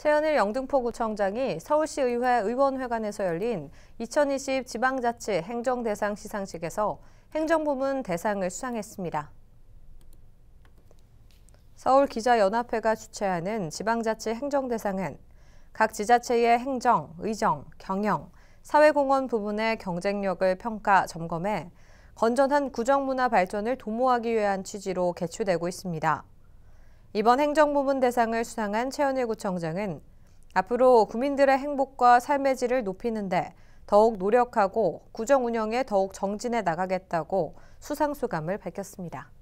최현일 영등포구청장이 서울시의회 의원회관에서 열린 2020 지방자치 행정대상 시상식에서 행정부문 대상을 수상했습니다. 서울기자연합회가 주최하는 지방자치 행정대상은 각 지자체의 행정, 의정, 경영, 사회공헌 부분의 경쟁력을 평가, 점검해 건전한 구정문화 발전을 도모하기 위한 취지로 개최되고 있습니다. 이번 행정부문 대상을 수상한 최현일 구청장은 앞으로 국민들의 행복과 삶의 질을 높이는데 더욱 노력하고 구정 운영에 더욱 정진해 나가겠다고 수상 소감을 밝혔습니다.